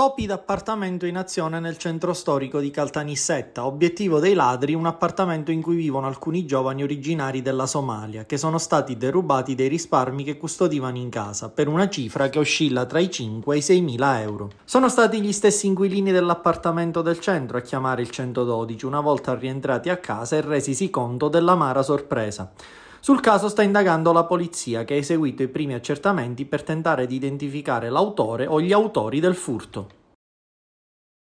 Topi d'appartamento in azione nel centro storico di Caltanissetta, obiettivo dei ladri un appartamento in cui vivono alcuni giovani originari della Somalia, che sono stati derubati dei risparmi che custodivano in casa, per una cifra che oscilla tra i 5 e i 6 mila euro. Sono stati gli stessi inquilini dell'appartamento del centro a chiamare il 112 una volta rientrati a casa e resisi conto dell'amara sorpresa. Sul caso sta indagando la polizia che ha eseguito i primi accertamenti per tentare di identificare l'autore o gli autori del furto.